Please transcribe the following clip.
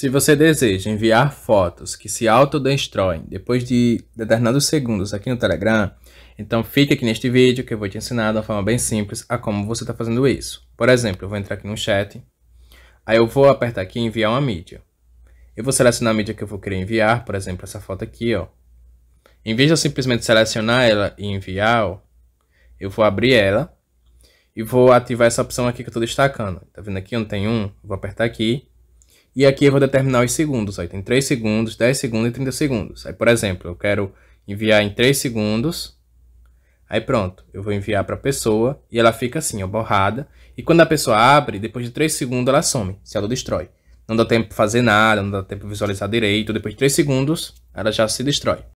Se você deseja enviar fotos que se autodestroem depois de determinados segundos aqui no Telegram, então fique aqui neste vídeo que eu vou te ensinar de uma forma bem simples a como você está fazendo isso. Por exemplo, eu vou entrar aqui no chat, aí eu vou apertar aqui enviar uma mídia. Eu vou selecionar a mídia que eu vou querer enviar, por exemplo, essa foto aqui, ó. Em vez de eu simplesmente selecionar ela e enviar, ó, eu vou abrir ela e vou ativar essa opção aqui que eu estou destacando. Tá vendo aqui? Não tem um? Vou apertar aqui e aqui eu vou determinar os segundos. Aí tem 3 segundos, 10 segundos e 30 segundos. Aí, por exemplo, eu quero enviar em 3 segundos. Aí pronto, eu vou enviar para a pessoa e ela fica assim, ó, borrada. E quando a pessoa abre, depois de 3 segundos ela some, se ela destrói. Não dá tempo para fazer nada, não dá tempo para visualizar direito. Depois de 3 segundos, ela já se destrói.